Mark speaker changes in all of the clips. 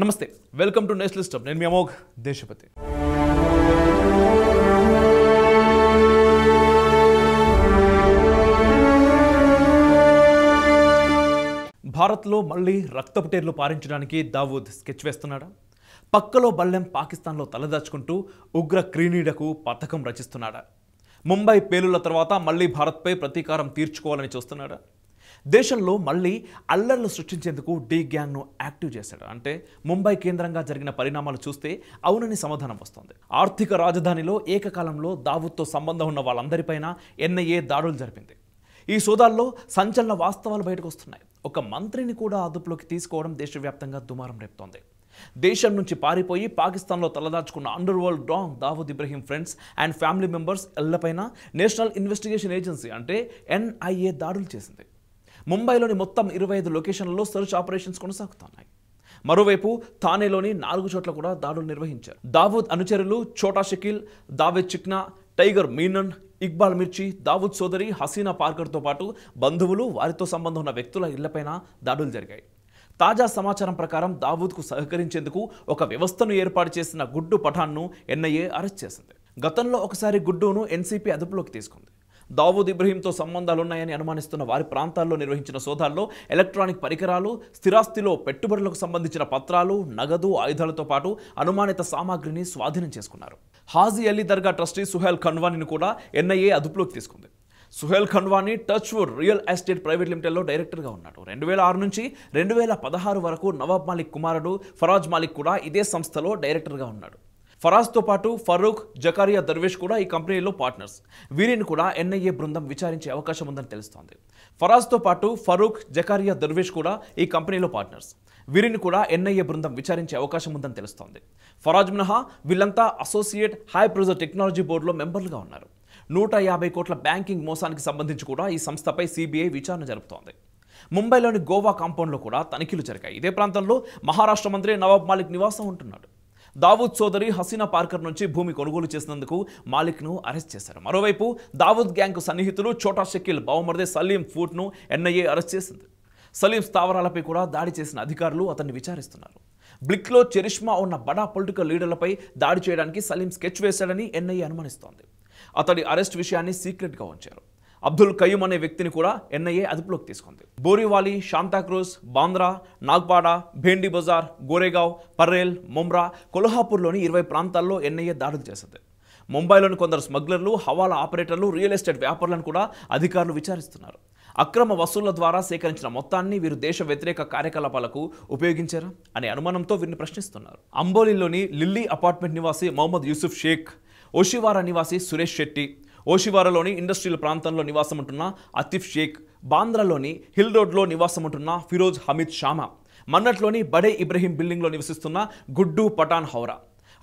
Speaker 1: నమస్తే welcome to national step నేను మీ అమోఘ్ దేశపతి భారత్లో మళ్ళీ రక్తపు టేర్లు పారించడానికి దావూద్ స్కెచ్ వేస్తున్నాడా పక్కలో బల్లెం పాకిస్తాన్లో తలదాచుకుంటూ ఉగ్ర క్రీనీడకు పథకం రచిస్తున్నాడా ముంబై పేలుల తర్వాత మళ్ళీ భారత్పై ప్రతీకారం తీర్చుకోవాలని చూస్తున్నాడా దేశంలో మళ్ళీ అల్లర్లు సృష్టించేందుకు డీ గ్యాంగ్ను యాక్టివ్ చేశాడు అంటే ముంబై కేంద్రంగా జరిగిన పరిణామాలు చూస్తే అవునని సమాధానం వస్తుంది ఆర్థిక రాజధానిలో ఏకకాలంలో దావుత్తో సంబంధం ఉన్న వాళ్ళందరిపైన ఎన్ఐఏ దాడులు జరిపింది ఈ సోదాల్లో సంచలన వాస్తవాలు బయటకు వస్తున్నాయి ఒక మంత్రిని కూడా అదుపులోకి తీసుకోవడం దేశవ్యాప్తంగా దుమారం రేపుతోంది దేశం నుంచి పారిపోయి పాకిస్తాన్లో తలదాచుకున్న underworld don Dawood Ibrahim friends and family members ఎల్లపైన నేషనల్ ఇన్వెస్టిగేషన్ ఏజెన్సీ అంటే ఎన్ఐఏ దాడులు చేసింది ముంబైలోని మొత్తం ఇరవై ఐదు లొకేషన్లలో సెర్చ్ ఆపరేషన్స్ కొనసాగుతున్నాయి మరోవైపు థానేలోని నాలుగు చోట్ల కూడా దాడులు నిర్వహించారు దావూద్ అనుచరులు ఛోటా షకీల్ దావేద్ చిక్నా టైగర్ మీనన్ ఇక్బాల్ మిర్చి దావూద్ సోదరి హసీనా పార్కర్తో పాటు బంధువులు వారితో సంబంధం ఉన్న వ్యక్తుల ఇళ్లపైన దాడులు జరిగాయి తాజా సమాచారం ప్రకారం దావూద్కు సహకరించేందుకు ఒక వ్యవస్థను ఏర్పాటు చేసిన గుడ్డు పఠాన్ను ఎన్ఐఏ అరెస్ట్ చేసింది గతంలో ఒకసారి గుడ్డును ఎన్సీపీ అదుపులోకి తీసుకుంది దావూద్ ఇబ్రహీంతో సంబంధాలు ఉన్నాయని అనుమానిస్తున్న వారి ప్రాంతాల్లో నిర్వహించిన సోదాల్లో ఎలక్ట్రానిక్ పరికరాలు స్థిరాస్తిలో పెట్టుబడులకు సంబంధించిన పత్రాలు నగదు ఆయుధాలతో పాటు అనుమానిత సామాగ్రిని స్వాధీనం చేసుకున్నారు హాజీ అలీ దర్గా ట్రస్టీ సుహేల్ ఖన్వానీని కూడా ఎన్ఐఏ అదుపులోకి తీసుకుంది Suhail Khanwani Touchwood real estate private లిమిటెడ్లో డైరెక్టర్గా ఉన్నాడు రెండు వేల ఆరు నుంచి రెండు వేల పదహారు వరకు నవాబ్ మాలిక్ కుమారుడు ఫరాజ్ మాలిక్ కూడా ఇదే సంస్థలో డైరెక్టర్గా ఉన్నాడు ఫరాజ్తో పాటు ఫరూక్ జకారియా దర్వేష్ కూడా ఈ కంపెనీలో పార్ట్నర్స్ వీరిని కూడా ఎన్ఐఏ బృందం విచారించే అవకాశం ఉందని తెలుస్తోంది ఫరాజ్తో పాటు ఫరూక్ జకారియా దర్వేష్ కూడా ఈ కంపెనీలో పార్ట్నర్స్ వీరిని కూడా ఎన్ఐఏ బృందం విచారించే అవకాశం ఉందని తెలుస్తోంది ఫరాజ్ మినహా వీళ్ళంతా అసోసియేట్ హై ప్రెజర్ టెక్నాలజీ బోర్డులో మెంబర్లుగా ఉన్నారు నూట యాభై కోట్ల బ్యాంకింగ్ మోసానికి సంబంధించి కూడా ఈ సంస్థపై సిబిఐ విచారణ జరుపుతోంది ముంబైలోని గోవా కాంపౌండ్లో కూడా తనిఖీలు జరిగాయి ఇదే ప్రాంతంలో మహారాష్ట్ర మంత్రి నవాబ్ మాలిక్ నివాసం ఉంటున్నాడు దావూద్ సోదరి హసీనా పార్కర్ నుంచి భూమి కొనుగోలు చేసినందుకు మాలిక్ను అరెస్ట్ చేశారు మరోవైపు దావూద్ గ్యాంగ్ సన్నిహితులు చోటా షకీల్ బావమర్దే సలీం ఫూట్ను ఎన్ఐఏ అరెస్ట్ చేసింది సలీం స్థావరాలపై కూడా దాడి చేసిన అధికారులు అతన్ని విచారిస్తున్నారు బ్లిక్లో చెరిష్మా ఉన్న బడా పొలిటికల్ లీడర్లపై దాడి చేయడానికి సలీం స్కెచ్ వేశాడని ఎన్ఐఏ అనుమానిస్తోంది అతడి అరెస్ట్ విషయాన్ని సీక్రెట్గా ఉంచారు అబ్దుల్ కయ్యూమ్ అనే వ్యక్తిని కూడా ఎన్ఐఏ అదుపులోకి తీసుకుంది బోరివాలి శాంతాక్రూజ్ బాంద్రా నాగ్పాడ భేండి బజార్ గోరేగావ్ పర్రేల్ ముమ్రా కొల్హాపూర్లోని ఇరవై ప్రాంతాల్లో ఎన్ఐఏ దాడులు చేసింది ముంబైలోని కొందరు స్మగ్లర్లు హవాలా ఆపరేటర్లు రియల్ ఎస్టేట్ వ్యాపారులను కూడా అధికారులు విచారిస్తున్నారు అక్రమ వసూళ్ల ద్వారా సేకరించిన మొత్తాన్ని వీరు దేశ వ్యతిరేక కార్యకలాపాలకు ఉపయోగించారా అనే అనుమానంతో వీరిని ప్రశ్నిస్తున్నారు అంబోలీలోని లిల్లీ అపార్ట్మెంట్ నివాసి మొహమ్మద్ యూసుఫ్ షేక్ ఓషివారా నివాసి సురేష్ శెట్టి ఓషివారలోని ఇండస్ట్రియల్ ప్రాంతంలో నివాసం ఉంటున్న అతిఫ్ షేక్ బాంద్రాలోని హిల్ రోడ్లో నివాసం ఉంటున్న ఫిరోజ్ హమీద్ షామా మన్నట్లోని బడే ఇబ్రహీం బిల్డింగ్లో నివసిస్తున్న గుడ్డు పఠాన్ హౌరా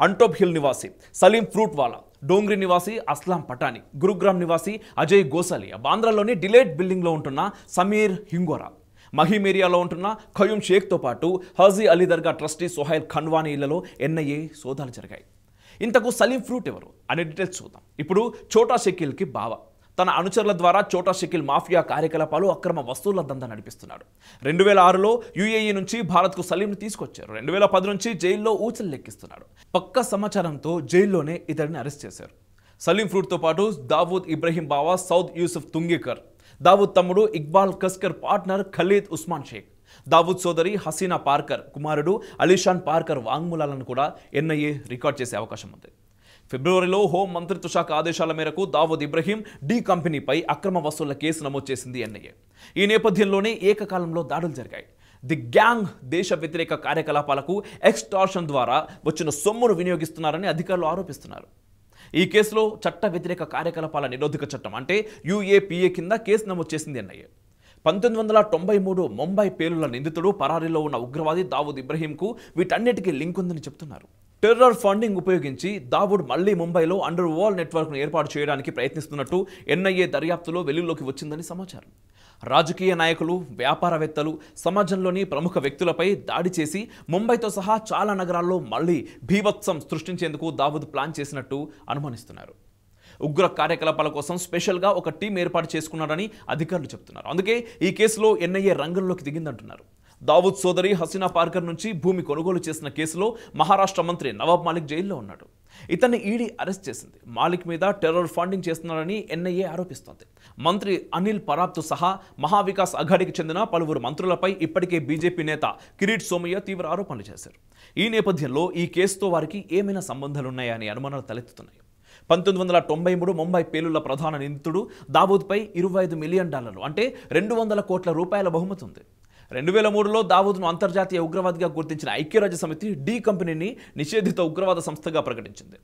Speaker 1: అంటోప్ హిల్ నివాసి సలీం ఫ్రూట్ వాలా డోంగ్రి నివాసి అస్లాం పఠాని గురుగ్రామ్ నివాసి అజయ్ గోసాలి బాంద్రాలోని డిలేట్ బిల్డింగ్లో ఉంటున్న సమీర్ హింగోరా మహిమ్ ఏరియాలో ఉంటున్న ఖయూమ్ షేక్తో పాటు హజీ అలీ దర్గా ట్రస్టీ సోహైల్ ఖన్వానీ ఇళ్లలో ఎన్ఐఏ సోదాలు జరిగాయి ఇంతకు సలీం ఫ్రూట్ ఎవరు అనే డీటెయిల్స్ చూద్దాం ఇప్పుడు చోటా షకీల్కి బావ తన అనుచరుల ద్వారా చోటా షకీల్ మాఫియా కార్యకలాపాలు అక్రమ వస్తువుల దందా నడిపిస్తున్నాడు రెండు వేల ఆరులో యుఏఈ నుంచి భారత్కు సలీంను తీసుకొచ్చారు రెండు వేల పది నుంచి జైల్లో ఊచలు లెక్కిస్తున్నాడు పక్క సమాచారంతో జైల్లోనే ఇతడిని అరెస్ట్ చేశారు సలీం ఫ్రూట్తో పాటు దావూద్ ఇబ్రహీం బావా సౌద్ యూసుఫ్ తుంగేకర్ దావూద్ తమ్ముడు ఇక్బాల్ కస్కర్ పార్ట్నర్ ఖలీద్ ఉస్మాన్ షేక్ దావూద్ సోదరి హసీనా పార్కర్ కుమారుడు అలీషాన్ పార్కర్ వాంగ్మూలాలను కూడా ఎన్ఐఏ రికార్డ్ చేసే అవకాశం ఉంది ఫిబ్రవరిలో హోం మంత్రిత్వ శాఖ ఆదేశాల మేరకు దావూద్ ఇబ్రహీం డి కంపెనీపై అక్రమ వసూళ్ల కేసు నమోదు చేసింది ఎన్ఐఏ ఈ నేపథ్యంలోనే ఏకకాలంలో దాడులు జరిగాయి ది గ్యాంగ్ దేశ వ్యతిరేక కార్యకలాపాలకు ఎక్స్టార్షన్ ద్వారా వచ్చిన సొమ్మును వినియోగిస్తున్నారని అధికారులు ఆరోపిస్తున్నారు ఈ కేసులో చట్ట వ్యతిరేక కార్యకలాపాల నిరోధక చట్టం అంటే యుఏపిఏ కింద కేసు నమోదు చేసింది ఎన్ఐఏ పంతొమ్మిది వందల తొంభై మూడు ముంబై పేలుల నిందితుడు పరారీలో ఉన్న ఉగ్రవాది దావూద్ ఇబ్రహీంకు వీటన్నిటికీ లింక్ ఉందని చెప్తున్నారు టెర్రర్ ఫండింగ్ ఉపయోగించి దావుడ్ మళ్లీ ముంబైలో అండర్ వాల్ నెట్వర్క్ను ఏర్పాటు చేయడానికి ప్రయత్నిస్తున్నట్టు ఎన్ఐఏ దర్యాప్తులో వెలుగులోకి వచ్చిందని సమాచారం రాజకీయ నాయకులు వ్యాపారవేత్తలు సమాజంలోని ప్రముఖ వ్యక్తులపై దాడి చేసి ముంబైతో సహా చాలా నగరాల్లో మళ్లీ భీభత్సం సృష్టించేందుకు దావుద్ ప్లాన్ చేసినట్టు అనుమానిస్తున్నారు ఉగ్ర కార్యకలాపాల కోసం స్పెషల్గా ఒక టీం ఏర్పాటు చేసుకున్నాడని అధికారులు చెబుతున్నారు అందుకే ఈ కేసులో ఎన్ఐఏ రంగంలోకి దిగిందంటున్నారు దావూద్ సోదరి హసీనా పార్కర్ నుంచి భూమి కొనుగోలు చేసిన కేసులో మహారాష్ట్ర మంత్రి నవాబ్ మాలిక్ జైల్లో ఉన్నాడు ఇతన్ని ఈడీ అరెస్ట్ చేసింది మాలిక్ మీద టెర్రర్ ఫండింగ్ చేస్తున్నారని ఎన్ఐఏ ఆరోపిస్తోంది మంత్రి అనిల్ పరాబ్తో సహా మహావికాస్ అఘాడికి చెందిన పలువురు మంత్రులపై ఇప్పటికే బీజేపీ నేత కిరీట్ సోమయ్య తీవ్ర ఆరోపణలు చేశారు ఈ నేపథ్యంలో ఈ కేసుతో వారికి ఏమైనా సంబంధాలున్నాయా అనే అనుమానాలు తలెత్తుతున్నాయి పంతొమ్మిది వందల తొంభై మూడు ముంబై పేలుళ్ల ప్రధాన నిందితుడు దావూద్పై ఇరవై ఐదు మిలియన్ డాలర్లు అంటే రెండు వందల కోట్ల రూపాయల బహుమతి ఉంది రెండు వేల మూడులో దావూద్ను అంతర్జాతీయ ఉగ్రవాదిగా గుర్తించిన ఐక్యరాజ్య సమితి డి కంపెనీని నిషేధిత ఉగ్రవాద సంస్థగా ప్రకటించింది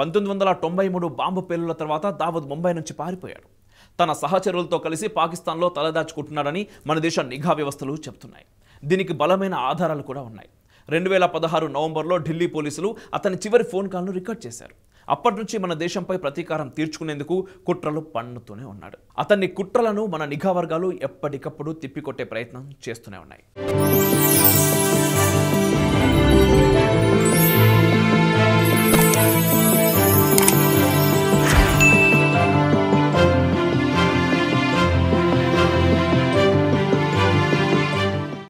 Speaker 1: పంతొమ్మిది వందల తొంభై మూడు బాంబు పేలుళ్ల తర్వాత దావూద్ ముంబై నుంచి పారిపోయాడు తన సహచరులతో కలిసి పాకిస్తాన్లో తలదాచుకుంటున్నాడని మన దేశ నిఘా వ్యవస్థలు చెబుతున్నాయి దీనికి బలమైన ఆధారాలు కూడా ఉన్నాయి రెండు వేల పదహారు నవంబర్లో ఢిల్లీ పోలీసులు అతని చివరి ఫోన్ కాల్ను రికార్డ్ చేశారు అప్పటి నుంచి మన దేశంపై ప్రతీకారం తీర్చుకునేందుకు కుట్రలు పన్నుతూనే ఉన్నాడు అతన్ని కుట్రలను మన నిఘా వర్గాలు ఎప్పటికప్పుడు తిప్పికొట్టే ప్రయత్నం చేస్తూనే ఉన్నాయి